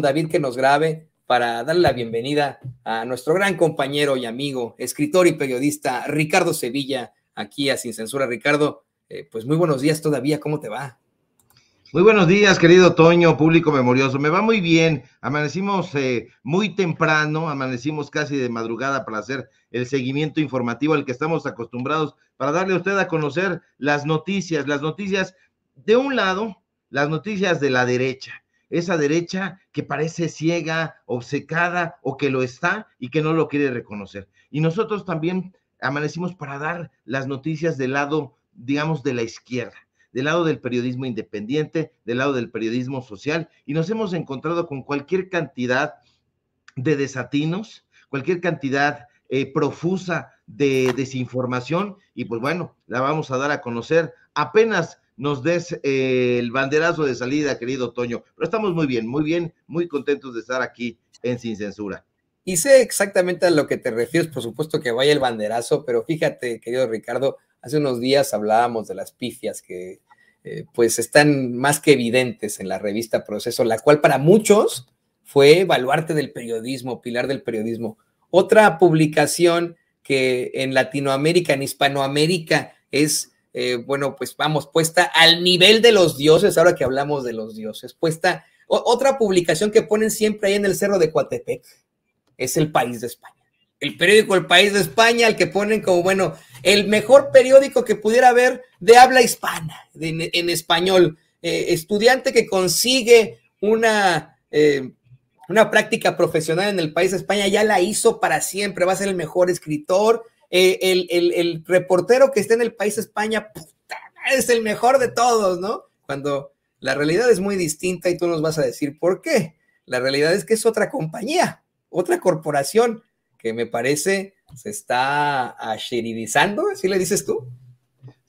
David que nos grabe para darle la bienvenida a nuestro gran compañero y amigo, escritor y periodista Ricardo Sevilla, aquí a Sin Censura. Ricardo, eh, pues muy buenos días todavía, ¿cómo te va? Muy buenos días, querido Toño, público memorioso. Me va muy bien. Amanecimos eh, muy temprano, amanecimos casi de madrugada para hacer el seguimiento informativo al que estamos acostumbrados, para darle a usted a conocer las noticias, las noticias de un lado, las noticias de la derecha, esa derecha que parece ciega, obcecada o que lo está y que no lo quiere reconocer. Y nosotros también amanecimos para dar las noticias del lado, digamos, de la izquierda del lado del periodismo independiente, del lado del periodismo social, y nos hemos encontrado con cualquier cantidad de desatinos, cualquier cantidad eh, profusa de desinformación, y pues bueno, la vamos a dar a conocer apenas nos des eh, el banderazo de salida, querido Toño. Pero estamos muy bien, muy bien, muy contentos de estar aquí en Sin Censura. Y sé exactamente a lo que te refieres, por supuesto que vaya el banderazo, pero fíjate, querido Ricardo, hace unos días hablábamos de las pifias que eh, pues están más que evidentes en la revista Proceso, la cual para muchos fue baluarte del periodismo, pilar del periodismo. Otra publicación que en Latinoamérica, en Hispanoamérica, es eh, bueno, pues vamos, puesta al nivel de los dioses, ahora que hablamos de los dioses, puesta otra publicación que ponen siempre ahí en el Cerro de Coatepec, es El País de España. El periódico El País de España, al que ponen como, bueno, el mejor periódico que pudiera haber de habla hispana, en, español. Eh, estudiante que consigue una, eh, una práctica profesional en el País de España, ya la hizo para siempre, va a ser el mejor escritor, eh, el, reportero que está en el país España es el mejor de todos, ¿no? Cuando la realidad es muy distinta y tú nos vas a decir por qué. La realidad es que es otra compañía, otra corporación que me parece se está asheridizando, así le dices tú?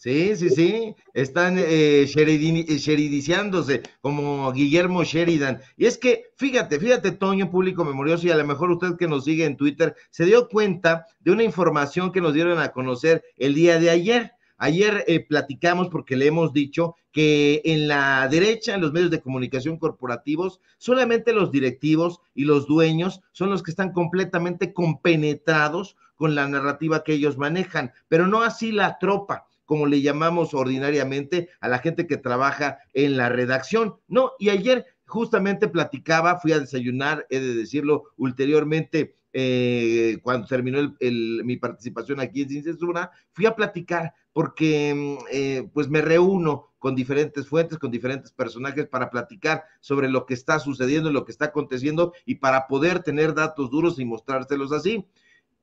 Sí, sí, sí, están eh, sheridiciándose eh, como Guillermo Sheridan. Y es que, fíjate, fíjate, Toño, público memorioso, y a lo mejor usted que nos sigue en Twitter, se dio cuenta de una información que nos dieron a conocer el día de ayer. Ayer eh, platicamos porque le hemos dicho que en la derecha, en los medios de comunicación corporativos, solamente los directivos y los dueños son los que están completamente compenetrados con la narrativa que ellos manejan, pero no así la tropa como le llamamos ordinariamente a la gente que trabaja en la redacción. No, y ayer justamente platicaba, fui a desayunar, he de decirlo ulteriormente, eh, cuando terminó mi participación aquí en Sin Censura, fui a platicar porque mm, eh, pues me reúno con diferentes fuentes, con diferentes personajes para platicar sobre lo que está sucediendo, lo que está aconteciendo y para poder tener datos duros y mostrárselos así.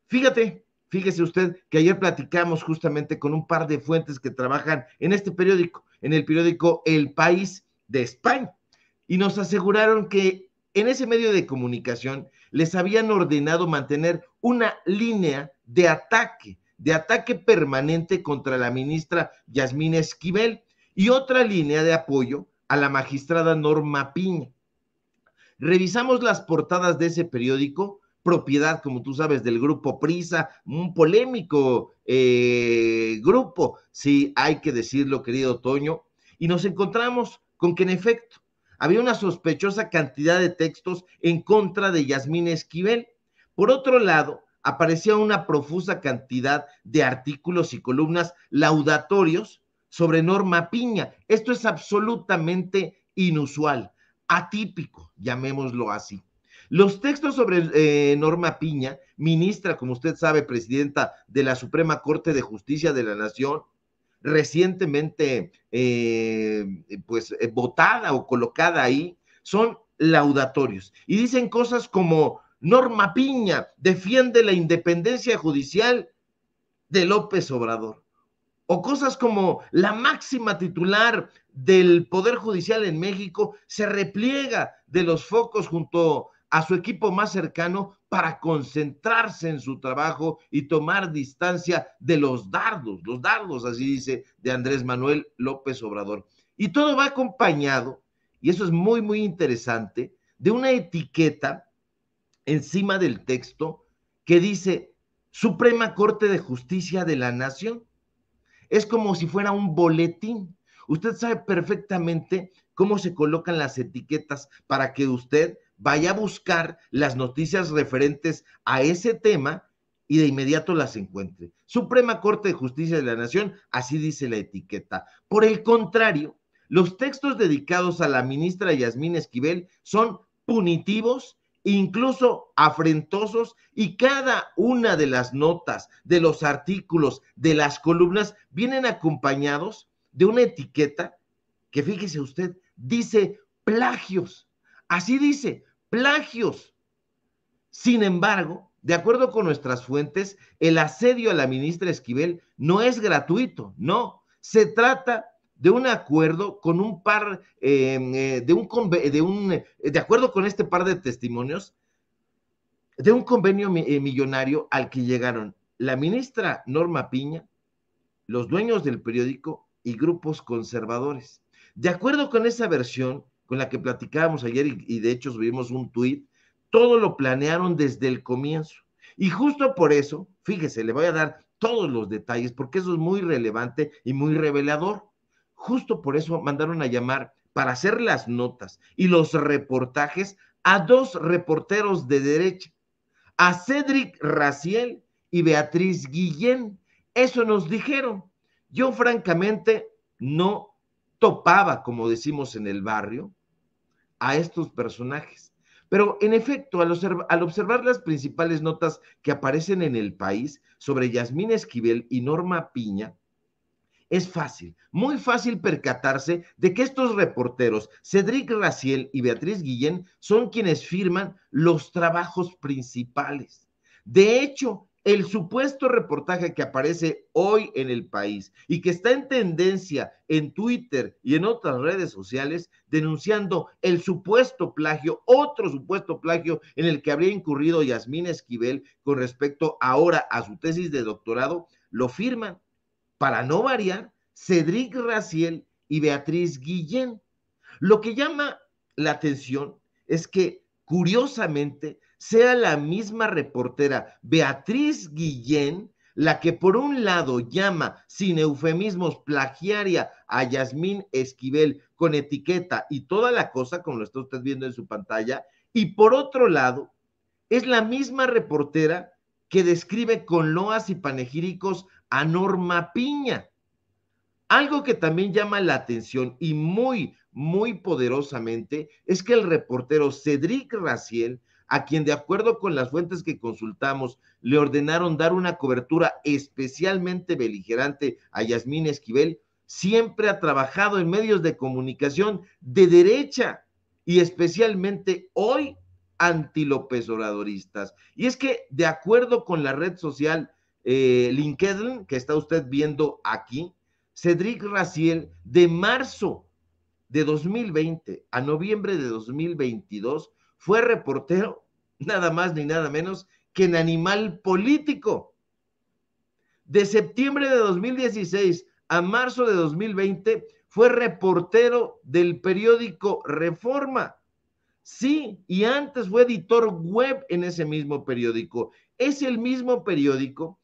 Fíjate, Fíjese usted que ayer platicamos justamente con un par de fuentes que trabajan en este periódico, en el periódico El País de España, y nos aseguraron que en ese medio de comunicación les habían ordenado mantener una línea de ataque, de ataque permanente contra la ministra Yasmín Esquivel y otra línea de apoyo a la magistrada Norma Piña. Revisamos las portadas de ese periódico propiedad, como tú sabes, del grupo Prisa, un polémico eh, grupo, si hay que decirlo, querido Toño, y nos encontramos con que en efecto había una sospechosa cantidad de textos en contra de Yasmín Esquivel. Por otro lado, aparecía una profusa cantidad de artículos y columnas laudatorios sobre Norma Piña. Esto es absolutamente inusual, atípico, llamémoslo así. Los textos sobre eh, Norma Piña, ministra, como usted sabe, presidenta de la Suprema Corte de Justicia de la Nación, recientemente eh, pues eh, votada o colocada ahí, son laudatorios. Y dicen cosas como Norma Piña defiende la independencia judicial de López Obrador. O cosas como la máxima titular del Poder Judicial en México se repliega de los focos junto a a su equipo más cercano para concentrarse en su trabajo y tomar distancia de los dardos, los dardos, así dice, de Andrés Manuel López Obrador. Y todo va acompañado, y eso es muy, muy interesante, de una etiqueta encima del texto que dice Suprema Corte de Justicia de la Nación. Es como si fuera un boletín. Usted sabe perfectamente cómo se colocan las etiquetas para que usted vaya a buscar las noticias referentes a ese tema y de inmediato las encuentre. Suprema Corte de Justicia de la Nación, así dice la etiqueta. Por el contrario, los textos dedicados a la ministra Yasmín Esquivel son punitivos, incluso afrentosos, y cada una de las notas, de los artículos, de las columnas, vienen acompañados de una etiqueta que, fíjese usted, dice plagios. Así dice, plagios. Sin embargo, de acuerdo con nuestras fuentes, el asedio a la ministra Esquivel no es gratuito, no. Se trata de un acuerdo con un par, em, eh, de, un, de, un, de acuerdo con este par de testimonios, de un convenio eh, millonario al que llegaron la ministra Norma Piña, los dueños del periódico y grupos conservadores. De acuerdo con esa versión, con la que platicábamos ayer y, de hecho subimos un tuit, todo lo planearon desde el comienzo. Y justo por eso, fíjese, le voy a dar todos los detalles porque eso es muy relevante y muy revelador. Justo por eso mandaron a llamar para hacer las notas y los reportajes a dos reporteros de derecha, a Cedric Raciel y Beatriz Guillén. Eso nos dijeron. Yo francamente no topaba, como decimos en el barrio, a estos personajes. Pero en efecto, al, observar las principales notas que aparecen en el país sobre Yasmín Esquivel y Norma Piña, es fácil, muy fácil percatarse de que estos reporteros, Cedric Raciel y Beatriz Guillén, son quienes firman los trabajos principales. De hecho, el supuesto reportaje que aparece hoy en el país y que está en tendencia en Twitter y en otras redes sociales denunciando el supuesto plagio, otro supuesto plagio en el que habría incurrido Yasmín Esquivel con respecto ahora a su tesis de doctorado, lo firman, para no variar, Cedric Raciel y Beatriz Guillén. Lo que llama la atención es que, curiosamente, sea la misma reportera Beatriz Guillén la que por un lado llama sin eufemismos plagiaria a Yasmín Esquivel con etiqueta y toda la cosa, como lo está usted viendo en su pantalla, y por otro lado es la misma reportera que describe con loas y panegíricos a Norma Piña. Algo que también llama la atención y muy, muy poderosamente es que el reportero Cedric Raciel a quien de acuerdo con las fuentes que consultamos le ordenaron dar una cobertura especialmente beligerante a Yasmín Esquivel, siempre ha trabajado en medios de comunicación de derecha y especialmente hoy lópez Y es que de acuerdo con la red social eh, LinkedIn, que está usted viendo aquí, Cedric Raciel, de marzo de 2020 a noviembre de 2022, fue reportero, nada más ni nada menos, que en Animal Político. De septiembre de 2016 a marzo de 2020 fue reportero del periódico Reforma. Sí, y antes fue editor web en ese mismo periódico. Es el mismo periódico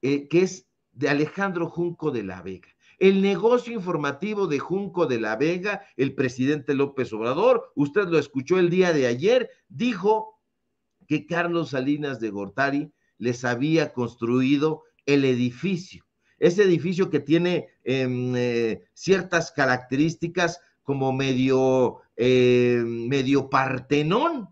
eh, que es de Alejandro Junco de la Vega. El negocio informativo de Junco de la Vega, el presidente López Obrador, usted lo escuchó el día de ayer, dijo que Carlos Salinas de Gortari les había construido el edificio. Ese edificio que tiene em, eh, ciertas características como medio, em, medio Partenón,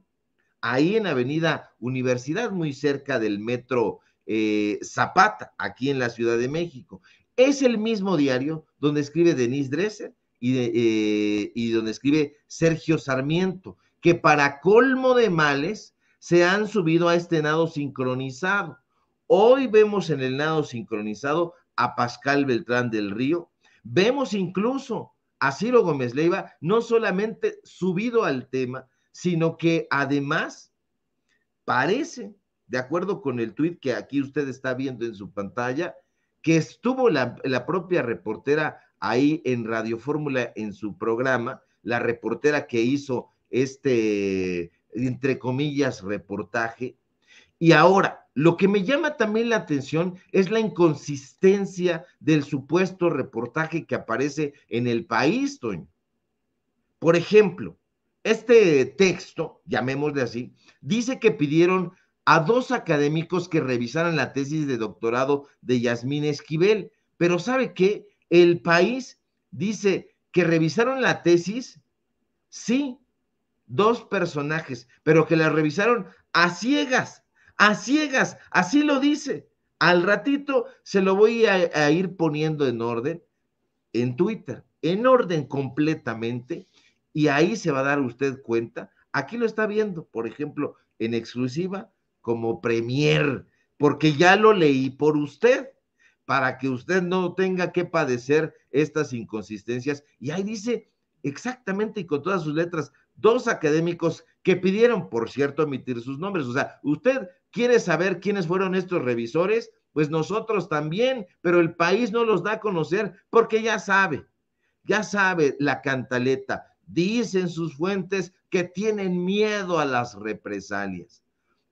ahí en Avenida Universidad, muy cerca del metro eh, Zapata, aquí en la Ciudad de México. Es el mismo diario donde escribe Denise Dresser eh, y, donde escribe Sergio Sarmiento, que para colmo de males se han subido a este nado sincronizado. Hoy vemos en el nado sincronizado a Pascal Beltrán del Río, vemos incluso a Ciro Gómez Leiva no solamente subido al tema, sino que además parece, de acuerdo con el tweet que aquí usted está viendo en su pantalla, que estuvo la, propia reportera ahí en Radio Fórmula en su programa, la reportera que hizo este, entre comillas, reportaje. Y ahora, lo que me llama también la atención es la inconsistencia del supuesto reportaje que aparece en el país, Toño. Por ejemplo, este texto, llamémosle así, dice que pidieron a dos académicos que revisaron la tesis de doctorado de Yasmín Esquivel. Pero ¿sabe qué? El país dice que revisaron la tesis, sí, dos personajes, pero que la revisaron a ciegas, a ciegas, así lo dice. Al ratito se lo voy a ir poniendo en orden en Twitter, en orden completamente, y ahí se va a dar usted cuenta. Aquí lo está viendo, por ejemplo, en exclusiva, como premier, porque ya lo leí por usted, para que usted no tenga que padecer estas inconsistencias. Y ahí dice exactamente y con todas sus letras, dos académicos que pidieron, por cierto, omitir sus nombres. O sea, usted quiere saber quiénes fueron estos revisores, pues nosotros también, pero el país no los da a conocer porque ya sabe, ya sabe la cantaleta. Dicen sus fuentes que tienen miedo a las represalias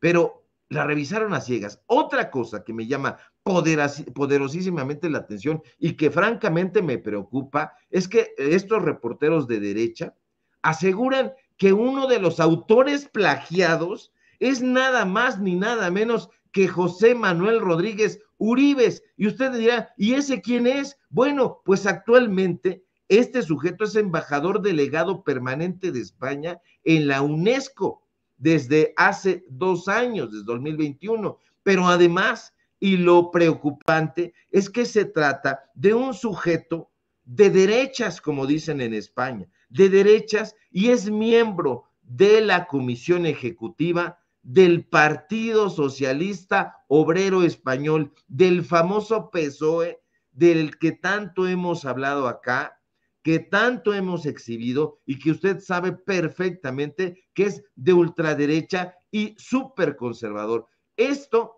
pero la revisaron a ciegas. Otra cosa que me llama poderosísimamente la atención y que francamente me preocupa es que estos reporteros de derecha aseguran que uno de los autores plagiados es nada más ni nada menos que José Manuel Rodríguez Uribes. Y usted dirá, ¿y ese quién es? Bueno, pues actualmente este sujeto es embajador delegado permanente de España en la UNESCO desde hace dos años, desde 2021. Pero además, y lo preocupante, es que se trata de un sujeto de derechas, como dicen en España, de derechas, y es miembro de la comisión ejecutiva del Partido Socialista Obrero Español, del famoso PSOE, del que tanto hemos hablado acá, que tanto hemos exhibido y que usted sabe perfectamente que es de ultraderecha y súper conservador. Esto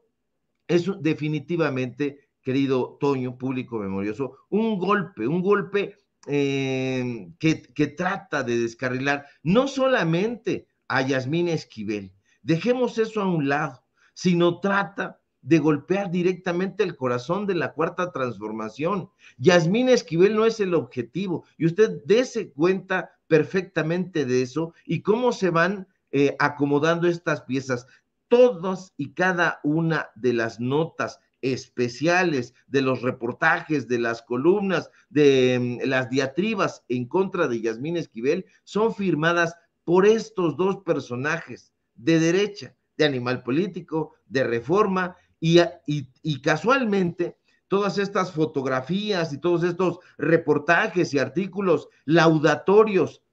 es definitivamente, querido Toño, público memorioso, un golpe, un golpe eh, que, que trata de descarrilar no solamente a Yasmín Esquivel, dejemos eso a un lado, sino trata de golpear directamente el corazón de la cuarta transformación. Yasmín Esquivel no es el objetivo y usted dése cuenta perfectamente de eso y cómo se van eh, acomodando estas piezas. Todas y cada una de las notas especiales, de los reportajes, de las columnas, de mm, las diatribas en contra de Yasmín Esquivel, son firmadas por estos dos personajes de derecha, de animal político, de reforma, y, casualmente, todas estas fotografías y todos estos reportajes y artículos laudatorios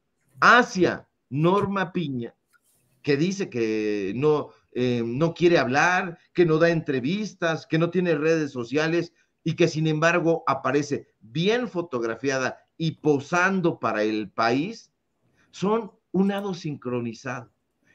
hacia Norma Piña, que dice que no, eh, no quiere hablar, que no da entrevistas, que no tiene redes sociales y que sin embargo aparece bien fotografiada y posando para el país, son un lado sincronizado.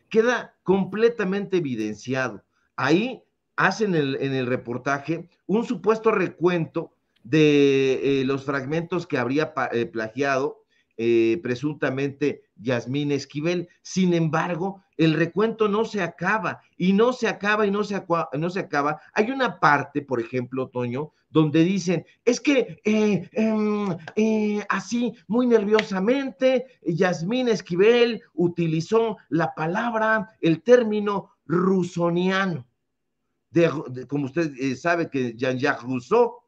Queda completamente evidenciado. Ahí hacen en el reportaje un supuesto recuento de eh, los fragmentos que habría eh, plagiado eh, presuntamente Yasmín Esquivel. Sin embargo, el recuento no se acaba y no se acaba y no se, no se acaba. Hay una parte, por ejemplo, Toño, donde dicen, es que em, así, muy nerviosamente, Yasmín Esquivel utilizó la palabra, el término rusoniano como usted eh, sabe que Jean-Jacques Rousseau,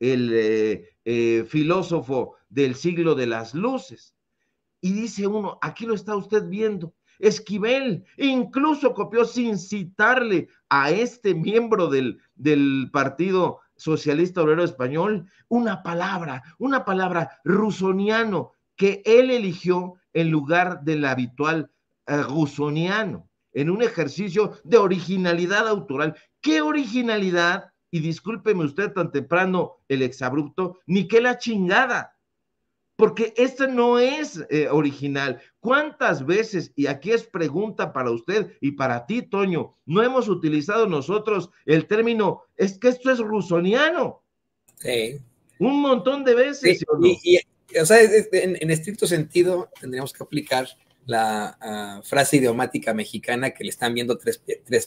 el eh, eh, filósofo del siglo de las luces, y dice uno, aquí lo está usted viendo. Esquivel incluso copió sin citarle a este miembro del, del Partido Socialista Obrero Español una palabra, una palabra rusoniano que él eligió en lugar del habitual rusoniano en un ejercicio de originalidad autoral. ¿Qué originalidad? Y discúlpeme usted tan temprano el exabrupto, ni qué la chingada. Porque esta no es eh, original. ¿Cuántas veces, y aquí es pregunta para usted y para ti, Toño, no hemos utilizado nosotros el término, es que esto es rusoniano? Sí. Un montón de veces. y, o sea, en estricto sentido, tendríamos que aplicar la ah, frase idiomática mexicana que le están viendo tres,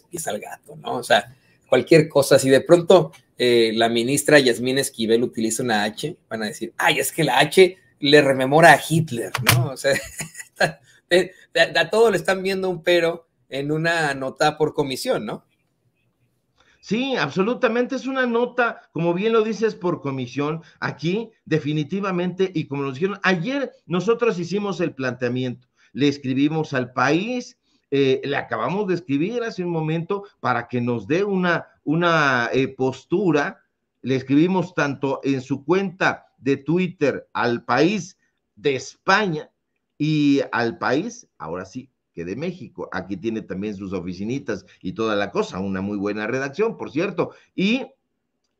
pies al gato, ¿no? O sea, cualquier cosa, si de pronto eh, la ministra Yasmín Esquivel utiliza una H, van a decir, ay, es que la H le rememora a Hitler, ¿no? O sea, a todo le están viendo un pero en una nota por comisión, ¿no? Sí, absolutamente es una nota, como bien lo dices, por comisión. Aquí, definitivamente, y como nos dijeron, ayer nosotros hicimos el planteamiento le escribimos al país, eh, le acabamos de escribir hace un momento para que nos dé una, una eh, postura. Le escribimos tanto en su cuenta de Twitter al país de España y al país, ahora sí, que de México. Aquí tiene también sus oficinitas y toda la cosa, una muy buena redacción, por cierto. Y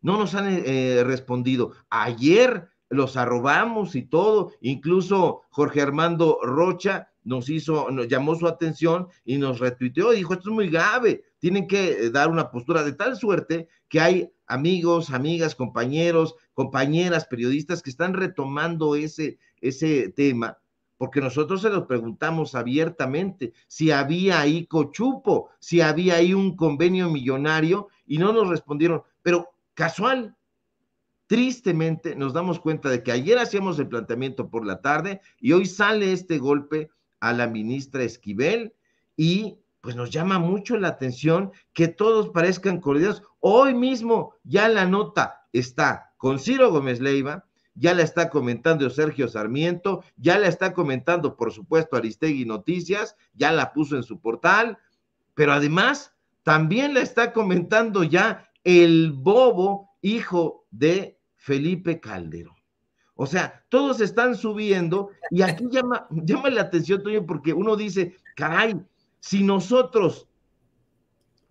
no nos han eh, respondido. Ayer los arrobamos y todo, incluso Jorge Armando Rocha nos hizo, nos llamó su atención y nos retuiteó, dijo, esto es muy grave, tienen que eh, dar una postura de tal suerte que hay amigos, amigas, compañeros, compañeras, periodistas que están retomando ese, ese tema, porque nosotros se los preguntamos abiertamente si había ahí cochupo, si había ahí un convenio millonario y no nos respondieron, pero casual, tristemente nos damos cuenta de que ayer hacíamos el planteamiento por la tarde y hoy sale este golpe a la ministra Esquivel y pues nos llama mucho la atención que todos parezcan coordinados. Hoy mismo ya la nota está con Ciro Gómez Leiva, ya la está comentando Sergio Sarmiento, ya la está comentando, por supuesto, Aristegui Noticias, ya la puso en su portal, pero además también la está comentando ya el bobo hijo de Felipe Calderón. O sea, todos están subiendo y aquí llama, llama la atención porque uno dice, caray, si nosotros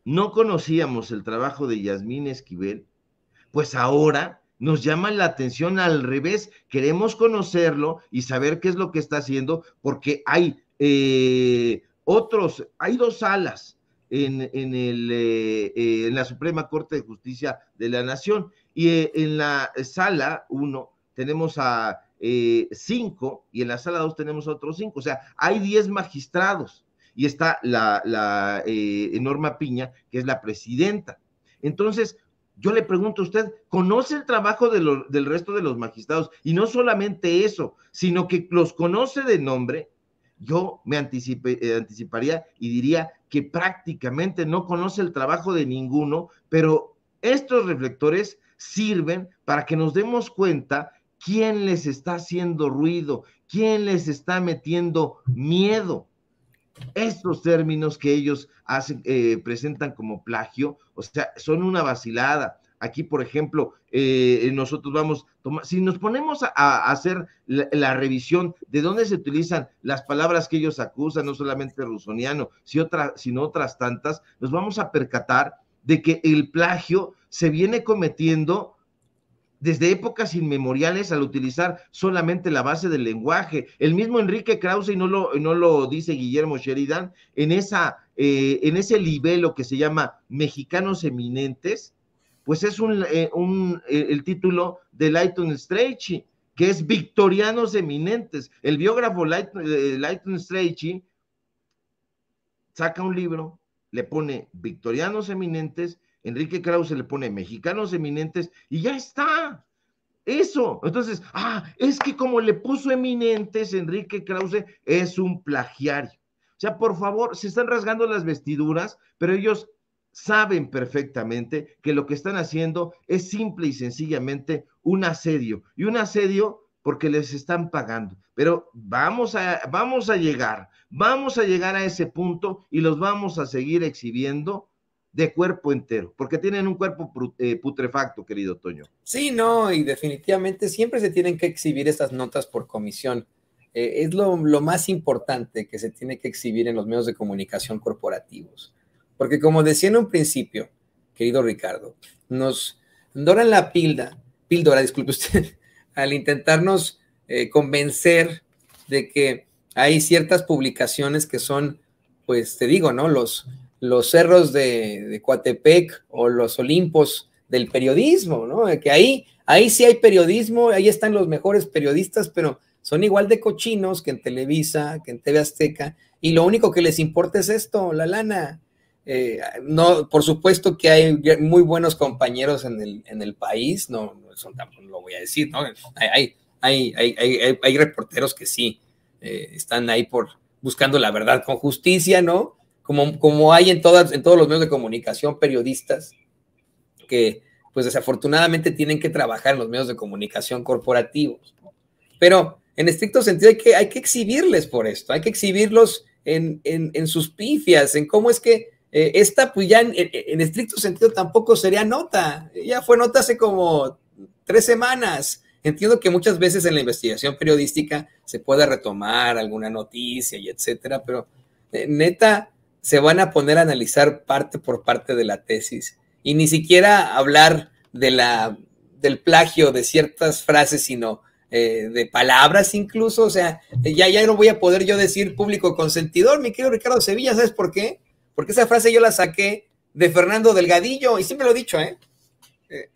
no conocíamos el trabajo de Yasmín Esquivel, pues ahora nos llama la atención al revés, queremos conocerlo y saber qué es lo que está haciendo porque hay eh, otros, hay dos salas en, el, eh, eh, en, la Suprema Corte de Justicia de la Nación y en la sala uno tenemos a eh, cinco y en la sala dos tenemos a otros cinco. O sea, hay diez magistrados y está la, la eh, Norma Piña, que es la presidenta. Entonces, yo le pregunto a usted, ¿conoce el trabajo del resto de los magistrados? Y no solamente eso, sino que los conoce de nombre. Yo me eh, anticiparía y diría que prácticamente no conoce el trabajo de ninguno, pero estos reflectores sirven para que nos demos cuenta ¿Quién les está haciendo ruido? ¿Quién les está metiendo miedo? Estos términos que ellos hacen, eh, presentan como plagio, o sea, son una vacilada. Aquí, por ejemplo, eh, nosotros vamos, si nos ponemos a, hacer la, revisión de dónde se utilizan las palabras que ellos acusan, no solamente rusoniano, sino otras tantas, nos vamos a percatar de que el plagio se viene cometiendo desde épocas inmemoriales al utilizar solamente la base del lenguaje. El mismo Enrique Krause, y no lo, no lo dice Guillermo Sheridan, en, esa, eh, en ese libelo que se llama Mexicanos Eminentes, pues es eh, eh, el título de Lighton Strachey, que es Victorianos Eminentes. El biógrafo Lighton Leighton Strachey saca un libro, le pone Victorianos Eminentes, Enrique Krause le pone mexicanos eminentes y ya está. Eso. Entonces, ah, es que como le puso eminentes Enrique Krause, es un plagiario. O sea, por favor, se están rasgando las vestiduras, pero ellos saben perfectamente que lo que están haciendo es simple y sencillamente un asedio. Y un asedio porque les están pagando. Pero vamos a, vamos a llegar, vamos a llegar a ese punto y los vamos a seguir exhibiendo de cuerpo entero, porque tienen un cuerpo eh, putrefacto, querido Toño. Sí, no, y definitivamente siempre se tienen que exhibir estas notas por comisión. Eh, es lo, más importante que se tiene que exhibir en los medios de comunicación corporativos. Porque como decía en un principio, querido Ricardo, nos doran la pilda, píldora, disculpe usted, al intentarnos eh, convencer de que hay ciertas publicaciones que son, pues te digo, ¿no? Los, los cerros de, Coatepec o los Olimpos del periodismo, ¿no? Que ahí, ahí sí hay periodismo, ahí están los mejores periodistas, pero son igual de cochinos que en Televisa, que en TV Azteca, y lo único que les importa es esto, la lana. Eh, no, por supuesto que hay muy buenos compañeros en el, en el país, no, lo voy a decir, ¿no? Hay, hay, hay, hay reporteros que sí eh, están ahí por buscando la verdad con justicia, ¿no? como, hay en, todas, en todos los medios de comunicación, periodistas que pues desafortunadamente tienen que trabajar en los medios de comunicación corporativos. Pero en estricto sentido hay que, hay exhibirles por esto, hay que exhibirlos en, sus pifias, en cómo es que eh, esta pues ya en, estricto sentido tampoco sería nota, ya fue nota hace como tres semanas. Entiendo que muchas veces en la investigación periodística se puede retomar alguna noticia y etcétera, pero eh, neta, se van a poner a analizar parte por parte de la tesis y ni siquiera hablar de la, del plagio de ciertas frases, sino eh, de palabras incluso. O sea, ya, ya no voy a poder yo decir público consentidor, mi querido Ricardo Sevilla, ¿sabes por qué? Porque esa frase yo la saqué de Fernando Delgadillo y siempre lo he dicho, ¿eh?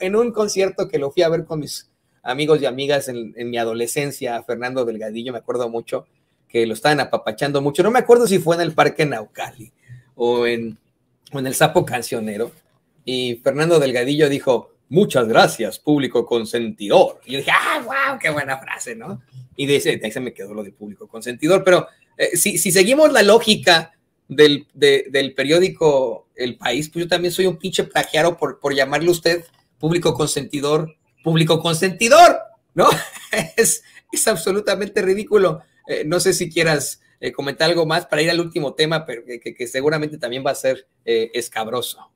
en, un, concierto que lo fui a ver con mis amigos y amigas en mi adolescencia, Fernando Delgadillo, me acuerdo mucho, que lo estaban apapachando mucho. No me acuerdo si fue en el Parque Naucali o en, en el Sapo Cancionero. Y Fernando Delgadillo dijo, muchas gracias, público consentidor. Y yo dije, ah, wow, qué buena frase, ¿no? Y de, ahí se me quedó lo de público consentidor. Pero eh, si, seguimos la lógica del, periódico El País, pues yo también soy un pinche plagiaro por, por llamarle usted público consentidor, público consentidor, ¿no? es, es absolutamente ridículo. Eh, no sé si quieras eh, comentar algo más para ir al último tema, pero que, seguramente también va a ser eh, escabroso.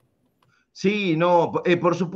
Sí, no, por supuesto.